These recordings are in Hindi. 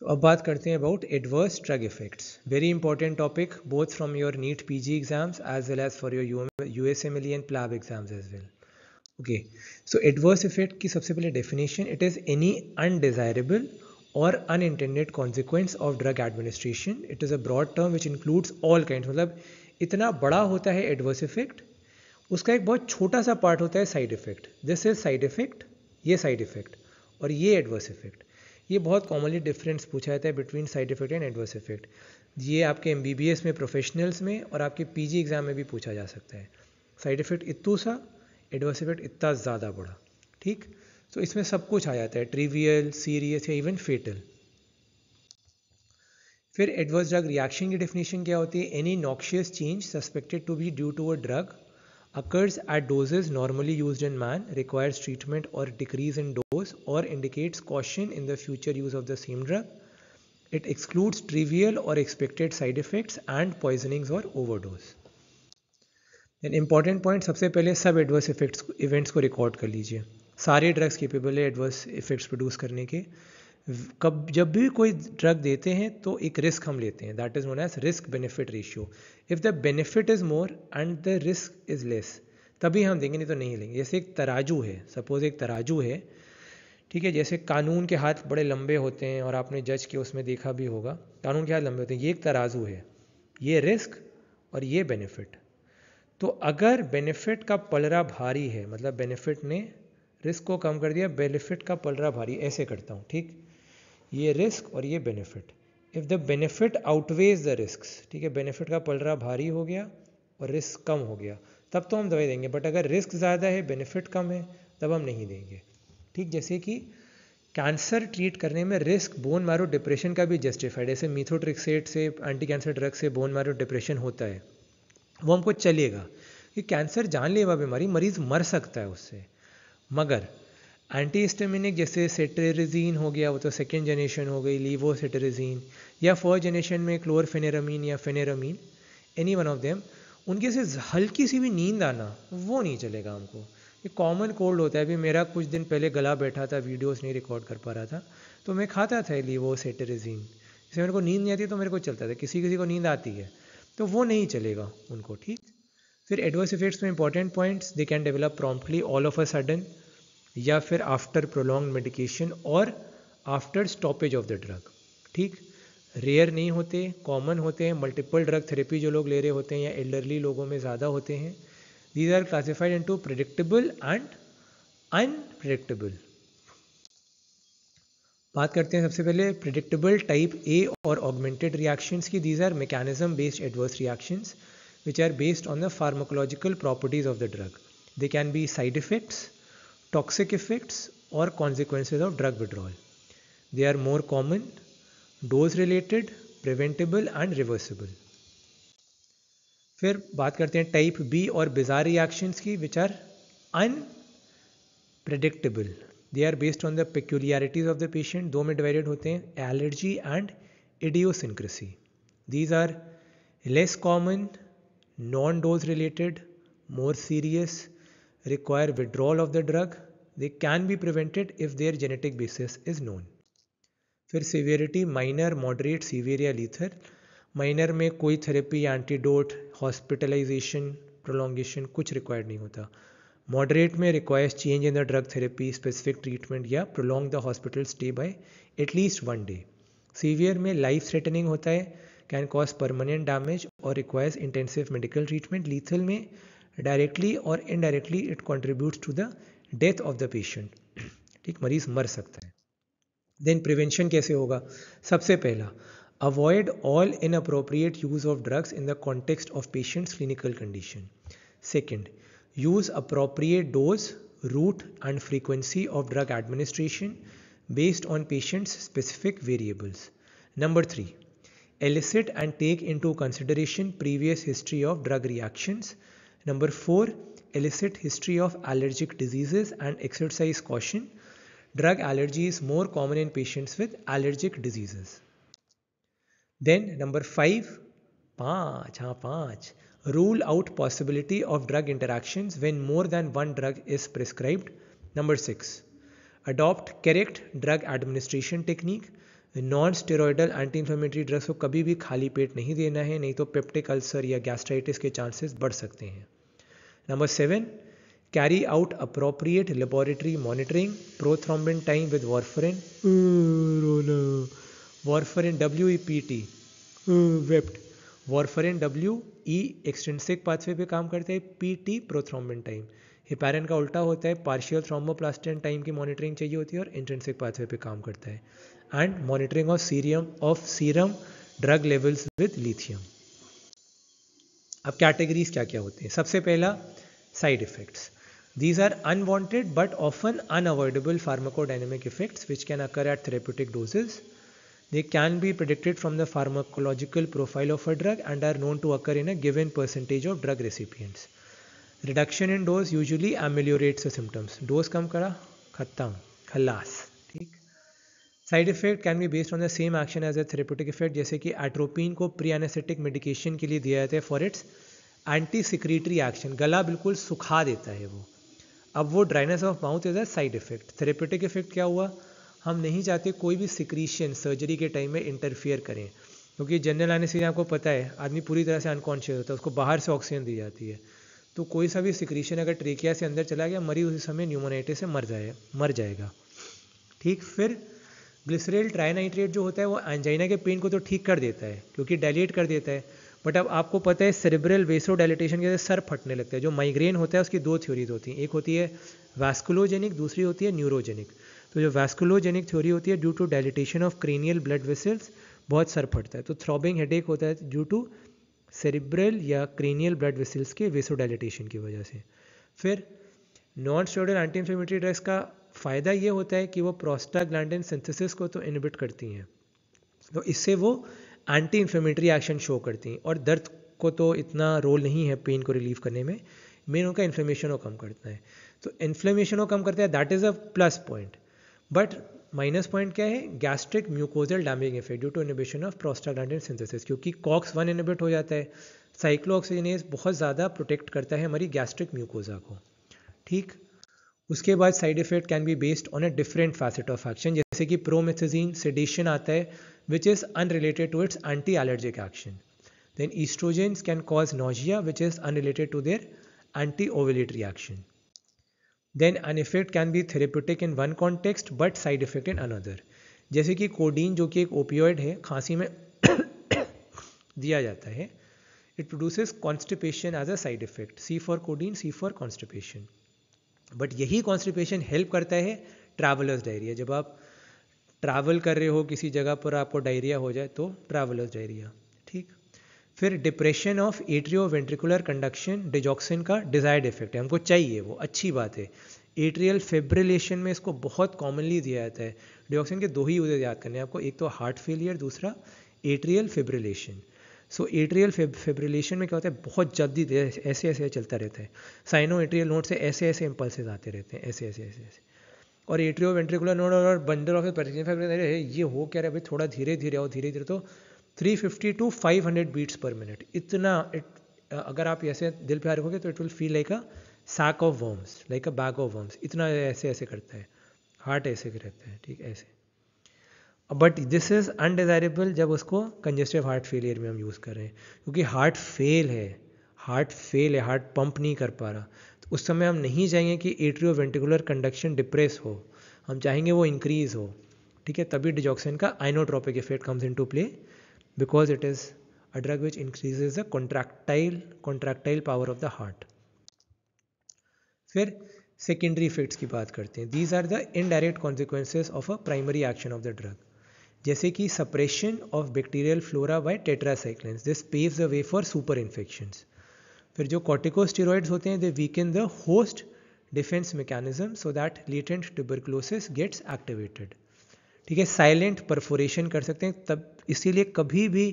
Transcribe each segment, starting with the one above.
तो अब बात करते हैं about adverse drug effects very important topic both from your NEET PG exams as well as for your U S M L E PLAB exams as well okay so adverse effect की सबसे पहले definition it is any undesirable और unintended consequence of drug administration it is a broad term which includes all kind मतलब इतना बड़ा होता है एडवर्स इफेक्ट उसका एक बहुत छोटा सा पार्ट होता है side effect this is side effect ये साइड इफेक्ट और ये एडवर्स इफेक्ट ये बहुत कॉमनली डिफरेंस पूछा जाता है between side effect and adverse effect ये आपके एम में प्रोफेशनल्स में और आपके पी एग्ज़ाम में भी पूछा जा सकता है साइड इफेक्ट इतू सा एडवर्स इफेक्ट इतना ज़्यादा बड़ा ठीक तो इसमें सब कुछ आ जाता है ट्रिवियल सीरियस या इवन फेटल फिर एडवर्स ड्रग रिएक्शन की डेफिनेशन क्या होती है any noxious change suspected to be due to a drug occurs at doses normally used in man, requires treatment or decrease in dose or indicates caution in the future use of the same drug. It excludes trivial or expected side effects and poisonings or overdose. An important point: सबसे पहले सब adverse effects events को record कर लीजिए सारे drugs capable है adverse effects produce करने के कब जब भी कोई ड्रग देते हैं तो एक रिस्क हम लेते हैं that is known as risk benefit ratio if the benefit is more and the risk is less तभी हम देंगे नहीं तो नहीं लेंगे जैसे एक तराजू है सपोज एक तराजू है ठीक है जैसे कानून के हाथ बड़े लंबे होते हैं और आपने जज के उसमें देखा भी होगा कानून के हाथ लंबे होते हैं ये एक तराजू है ये रिस्क और ये बेनिफिट तो अगर बेनिफिट का पलरा भारी है मतलब बेनिफिट ने रिस्क को कम कर दिया बेनिफिट का पलरा भारी ऐसे करता हूँ ठीक ये रिस्क और ये benefit if the benefit outweighs the risk ठीक है बेनिफिट का पलरा भारी हो गया और रिस्क कम हो गया तब तो हम दवाई देंगे बट अगर रिस्क ज़्यादा है बेनिफिट कम है तब हम नहीं देंगे ठीक जैसे कि कैंसर ट्रीट करने में रिस्क बोन मारो डिप्रेशन का भी जस्टिफाइड ऐसे मीथोट्रिक्सेट से एंटी कैंसर ड्रग से बोन मारो डिप्रेशन होता है वो हमको चलेगा कि कैंसर जानलेवा बीमारी मरीज मर सकता है उससे मगर एंटी हिस्टामिनिक जैसे सेटेरिजीन हो गया वो तो सेकेंड जनरेशन हो गई लीवो सेटेरिजीन या फर्स्ट जनरेशन में क्लोरफेनेरामीन या pheniramine any one of them उनके से हल्की सी भी नींद आना वो नहीं चलेगा हमको ये कॉमन कोल्ड होता है अभी मेरा कुछ दिन पहले गला बैठा था वीडियोस नहीं रिकॉर्ड कर पा रहा था तो मैं खाता था लीवो सेटेरिजीन जैसे मेरे को नींद नहीं आती तो मेरे को चलता था किसी किसी को नींद आती है तो वो नहीं चलेगा उनको ठीक फिर एडवर्स इफेक्ट्स में important points they can develop promptly all of a sudden या फिर आफ्टर प्रोलॉन्ग मेडिकेशन और after stoppage of the drug ठीक रेयर नहीं होते कॉमन होते हैं मल्टीपल ड्रग थेरेपी जो लोग ले रहे होते हैं या एल्डरली लोगों में ज़्यादा होते हैं these are classified to predictable and unpredictable बात करते हैं सबसे पहले प्रिडिक्टेबल टाइप ए और ऑगमेंटेड रिएक्शंस की these are mechanism based adverse reactions which are based on the pharmacological properties of the drug they can be side effects toxic effects और consequences of drug withdrawal they are more common dose related preventable and reversible फिर बात करते हैं टाइप बी और बिजार रिएक्शंस की विच are unpredictable they are based on the peculiarities of the patient दो में डिवाइडेड होते हैं allergy and idiosyncrasy these are less common non dose related more serious require withdrawal of the drug. They can be prevented if their genetic basis is known. फिर सीवियरिटी माइनर मॉडरेट सीवियर या लीथर माइनर में कोई थेरेपी एंटीडोट हॉस्पिटलाइजेशन प्रोलोंगेशन कुछ रिक्वायर्ड नहीं होता मॉडरेट में requires change in the drug therapy specific treatment या prolong the hospital stay by at least one day severe में लाइफ थ्रेटनिंग होता है कैन कॉज परमानेंट डैमेज और requires intensive medical treatment lethal में डायरेक्टली और indirectly it contribute to the death of the patient ठीक मरीज मर सकता है देन प्रिवेंशन कैसे होगा सबसे पहला avoid all inappropriate use of drugs in the context of patient's clinical condition second use appropriate dose, route and frequency of drug administration based on patient's specific variables. Number 3. Elicit and take into consideration previous history of drug reactions Number four, elicit history of allergic diseases and exercise caution. Drug allergy is more common in patients with allergic diseases. Then number five, पाँच हाँ पाँच rule out possibility of drug interactions when more than one drug is prescribed. Number six, adopt correct drug administration technique. Non steroidal anti inflammatory drugs को कभी भी खाली पेट नहीं देना है नहीं तो पेप्टिक अल्सर या गैस्ट्राइटिस के चांसेस बढ़ सकते हैं Number seven, carry out appropriate laboratory monitoring, prothrombin time with warfarin. Uh, no. Warfarin e WEPT, wept. Warfarin W E extrinsic pathway पे काम करते हैं P T prothrombin time heparin का उल्टा होता है पार्शियल थ्रोम्बोप्लास्टिन टाइम की मॉनिटरिंग चाहिए होती है और इंट्रेंसिक पाथवे पे काम करता है and monitoring of serum of serum drug levels with lithium अब कैटेगरीज क्या क्या होते हैं सबसे पहला side effects these are unwanted but often unavoidable pharmacodynamic effects which can occur at therapeutic doses they can be predicted from the pharmacological profile of a drug and are known to occur in a given percentage of drug recipients reduction in dose usually ameliorates symptoms dose कम करा खत्म खलास side effect can be based on the same action as a therapeutic effect जैसे कि एट्रोपिन को प्री एनेसेटिक मेडिकेशन के लिए दिया जाता है for its anti secretory action गला बिल्कुल सुखा देता है वो अब वो dryness of mouth as a side effect therapeutic effect क्या हुआ हम नहीं चाहते कोई भी सिक्रीशन सर्जरी के टाइम में इंटरफियर करें क्योंकि जनरल आने से आपको पता है आदमी पूरी तरह से अनकॉन्शियस होता है उसको बाहर से ऑक्सीजन दी जाती है तो कोई सा भी सिक्रीशन अगर ट्रेकिया से अंदर चला गया मरीज उसी समय न्यूमोनाइटिस से मर जाए मर जाएगा ठीक फिर ग्लिसरेल ट्राइनाइट्रेट जो होता है वो एंजाइना के पेन को तो ठीक कर देता है क्योंकि डायलेट कर देता है बट अब आपको पता है सेरेब्रल वेसो डायलिटेशन के सर फटने लगता है जो माइग्रेन होता है उसकी दो थ्योरीज होती हैं एक होती है वैस्कुलोजेनिक दूसरी होती है न्यूरोजेनिक तो जो वैस्कुलोजेनिक थ्योरी होती है due to dilatation of cranial blood vessels बहुत सर फटता है तो थ्रॉबिंग हेड होता है ड्यू टू सेरिब्रल या क्रेनियल ब्लड वेसल्स के वेसो डायलिटेशन की वजह से फिर non steroidal anti inflammatory drugs का फ़ायदा ये होता है कि वो प्रोस्टाग्लैंडिन सिंथेसिस को तो इनिबिट करती हैं तो इससे वो एंटी इन्फ्लेमेटरी एक्शन शो करती हैं और दर्द को तो इतना रोल नहीं है पेन को रिलीव करने में मेन उनका इन्फ्लेमेशन को कम करता है तो इन्फ्लेमेशन को कम करता है that is a plus point but minus point क्या है gastric mucosal damage effect due to inhibition of prostaglandin synthesis क्योंकि कॉक्स वन इनिबिट हो जाता है साइक्लो बहुत ज़्यादा प्रोटेक्ट करता है हमारी गैस्ट्रिक म्यूकोजा को ठीक उसके बाद side effect can be based on a different facet of action जैसे कि प्रोमेथेजीन सेडेशन आता है which is unrelated to its anti allergic action then oestrogens can cause nausea which is unrelated to their anti ovulatory action then an effect can be therapeutic in one context but side effect in another जैसे कि कोडीन जो कि एक ओपियोइड है खांसी में दिया जाता है it produces constipation as a side effect C for codeine C for constipation but यही कॉन्स्टिपेशन हेल्प करता है ट्रैवलर्स डायरिया जब आप ट्रैवल कर रहे हो किसी जगह पर आपको डायरिया हो जाए तो ट्रैवलर्स डायरिया ठीक फिर depression of atrio ventricular conduction digoxin का डिजायर्ड इफेक्ट है हमको चाहिए वो अच्छी बात है एट्रियल फेब्रिलेशन में इसको बहुत कॉमनली दिया जाता है डिजॉक्सिन के दो ही यूजेज याद करने हैं आपको एक तो हार्ट फेलियर दूसरा atrial fibrillation so atrial fibrillation में क्या होता है बहुत जल्दी ऐसे ऐसे चलता रहता है साइनो एट्रियल नोड से ऐसे ऐसे इम्पल्सेज आते रहते हैं ऐसे ऐसे ऐसे ऐसे और एट्रियो वेंट्रिकुलर नोड और बंडल ऑफ पेरिटोनियल फाइब्रिल अरे ये हो क्या रहा है थोड़ा धीरे धीरे आओ धीरे धीरे तो 350 to hundred beats per minute इतना इट अगर आप ऐसे दिल पे रखोगे तो it will feel like a sack of worms like a bag of worms इतना ऐसे ऐसे करता है हार्ट ऐसे रहता है ठीक ऐसे बट दिस इज़ अनडिज़ायरेबल जब उसको कंजेस्टिव हार्ट फेलियर में हम यूज़ कर रहे हैं क्योंकि हार्ट फेल है हार्ट फेल है हार्ट पंप नहीं कर पा रहा तो उस समय हम नहीं चाहेंगे कि एट्रियो वेंटिकुलर कंडक्शन डिप्रेस हो हम चाहेंगे वो इंक्रीज हो ठीक है तभी डिजॉक्सिन का inotropic effect comes in to play because it is a drug which increases the contractile contractile power of the heart फिर सेकेंडरी इफेक्ट्स की बात करते हैं these are the indirect consequences of a primary action of the drug जैसे कि suppression of bacterial flora by tetracyclines this pave the way for super infections फिर जो कॉर्टिकोस्टेरॉइड्स होते हैं they weaken the host defence mechanism so that latent tuberculosis gets activated ठीक है साइलेंट परफोरेशन कर सकते हैं तब इसीलिए कभी भी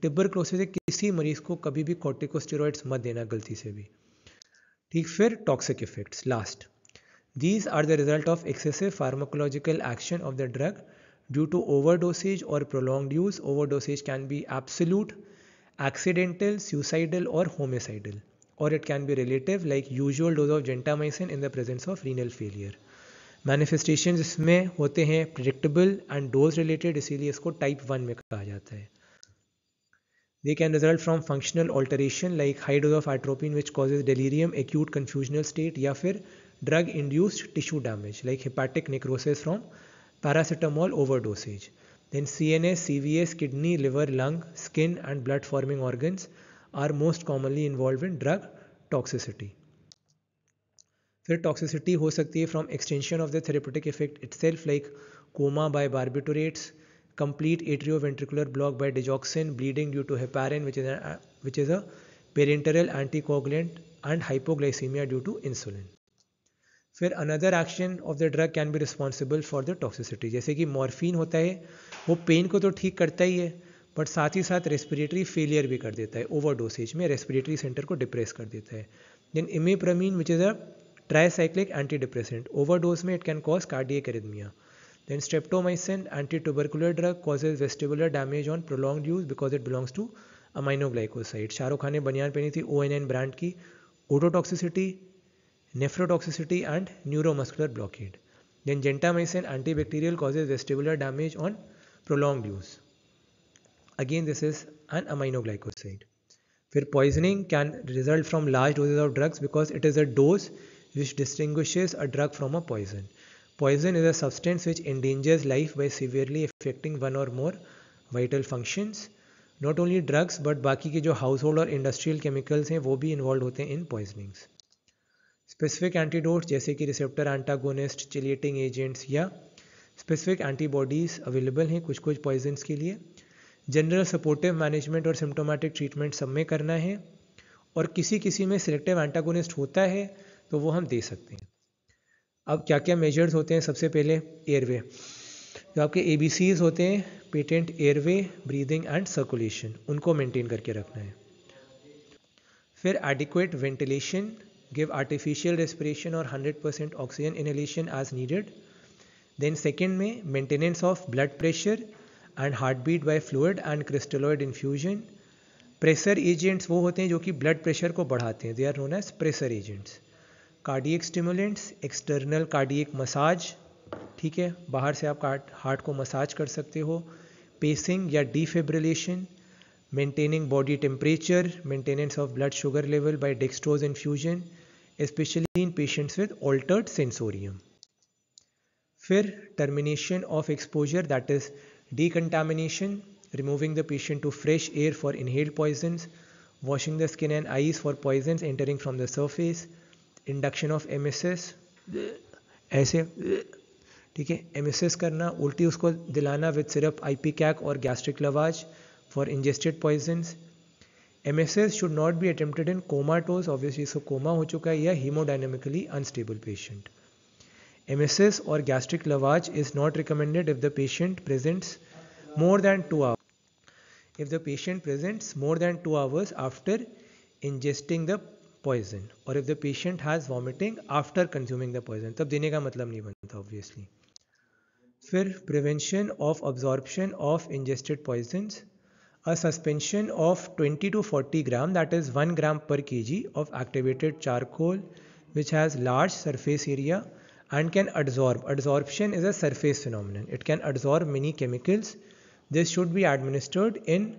ट्यूबरक्लोसिस के किसी मरीज को कभी भी कॉर्टिकोस्टेरॉइड्स मत देना गलती से भी ठीक फिर toxic effects last these are the result of excessive pharmacological action of the drug due to overdosage or prolonged use. Overdosage can be absolute, accidental, suicidal, or homicidal, or it can be relative, like usual dose of gentamicin in the presence of renal failure. Manifestation इसमें होते हैं प्रिडिक्टेबल एंड डोज रिलेटेड इसीलिए इसको टाइप वन में कहा जाता है They can result from functional alteration like high dose of atropine which causes delirium, acute confusional state या फिर drug induced tissue damage like hepatic necrosis from Paracetamol overdose. Then CNS, CVS, kidney, liver, lung, skin and blood forming organs are most commonly involved in drug toxicity. फिर toxicity हो सकती from extension of the therapeutic effect itself, like coma by barbiturates, complete atrioventricular block by digoxin, bleeding due to heparin, which is a, which is a parenteral anticoagulant, and hypoglycemia due to insulin. फिर another action of the drug can be responsible for the toxicity जैसे कि मॉर्फिन होता है वो पेन को तो ठीक करता ही है बट साथ ही साथ रेस्पिरेटरी फेलियर भी कर देता है ओवर डोसेज में रेस्पिरेटरी सेंटर को डिप्रेस कर देता है then imipramine which is a tricyclic anti depressant overdose में it can cause cardiac arrhythmia then streptomycin, anti tubercular drug causes vestibular damage on prolong use because it belongs to aminoglycoside Shahrukh Khan ने बनियान पहनी थी ओ एन एन ब्रांड की ototoxicity nephrotoxicity and neuromuscular blockade. Then gentamicin antibacterial causes vestibular damage on prolonged use. Again, this is an aminoglycoside. Where poisoning can result from large doses of drugs because it is a dose which distinguishes a drug from a poison. Poison is a substance which endangers life by severely affecting one or more vital functions. Not only drugs, but baki ke jo household hold industrial chemicals hain, wo bhi involved hote hain in poisonings. Specific antidote जैसे कि रिसेप्टर एंटागोनिस्ट चिलेटिंग एजेंट्स या स्पेसिफिक एंटीबॉडीज़ अवेलेबल हैं कुछ कुछ पॉइजन्स के लिए जनरल सपोर्टिव मैनेजमेंट और सिम्टोमेटिक ट्रीटमेंट सब में करना है और किसी किसी में सिलेक्टिव एंटागोनिस्ट होता है तो वो हम दे सकते हैं अब क्या क्या मेजर्स होते हैं सबसे पहले एयरवे जो आपके ए होते हैं patent airway breathing and circulation उनको मेंटेन करके रखना है फिर adequate ventilation give artificial respiration or 100% oxygen inhalation as needed. Then second में maintenance of blood pressure and heartbeat by fluid and crystalloid infusion. Pressor agents वो होते हैं जो कि ब्लड प्रेशर को बढ़ाते हैं they are known as pressor agents cardiac stimulants external cardiac massage ठीक है बाहर से आप हार्ट को मसाज कर सकते हो पेसिंग या डिफेब्रिलेशन maintaining body temperature, maintenance of blood sugar level by dextrose infusion, especially in patients with altered sensorium. fir termination of exposure that is decontamination, removing the patient to fresh air for inhaled poisons, washing the skin and eyes for poisons entering from the surface, induction of MSS, aise theek hai mss karna ulti usko dilana with syrup ipecac और gastric lavage for ingested poisons MSS should not be attempted in comatose obviously इसको कोमा हो चुका है या हीमोडाइनमिकली अनस्टेबल पेशेंट MSS और gastric lavage is not recommended if the patient presents more than 2 hours if the patient presents more than 2 hours after ingesting the poison or if the patient has vomiting after consuming the poison तब देने का मतलब नहीं बनता obviously फिर prevention of absorption of ingested poisons a suspension of 20 to 40 gram that is 1 gram per kg of activated charcoal which has large surface area and can adsorb. Adsorption is a surface phenomenon. It can adsorb many chemicals. This should be administered in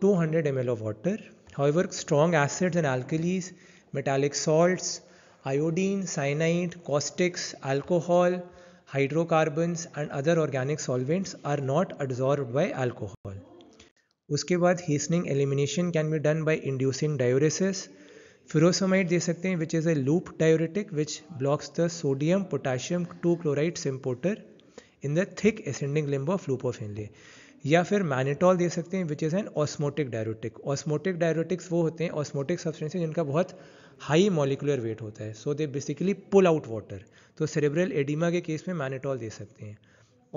200 ml of water. However, strong acids and alkalis, metallic salts, iodine, cyanide, caustics, alcohol, hydrocarbons and other organic solvents are not adsorbed by alcohol. उसके बाद hastening elimination can be done by inducing diuresis furosemide दे सकते हैं which is a loop diuretic which blocks the sodium potassium two chloride symporter in the thick ascending limb of loop of Henle या फिर मैनिटॉल दे सकते हैं which is an osmotic diuretic osmotic diuretics वो होते हैं ऑस्मोटिक सब्सटेंसेज जिनका बहुत हाई मॉलिकुलर वेट होता है so they basically pull out water तो सेरेब्रल एडिमा के केस में मैनिटॉल दे सकते हैं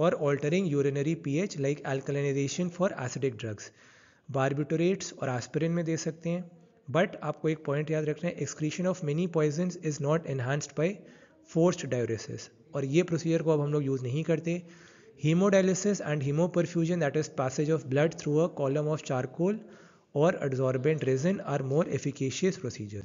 और altering urinary pH like alkalinization for acidic drugs barbiturates और एस्पिरिन में दे सकते हैं बट आपको एक पॉइंट याद रखना है excretion of many poison is not enhanced by forced diuresis और ये प्रोसीजर को अब हम लोग यूज़ नहीं करते haemodialysis and haemoperfusion that is passage of blood through a column of charcoal और adsorbent resin are more efficacious procedure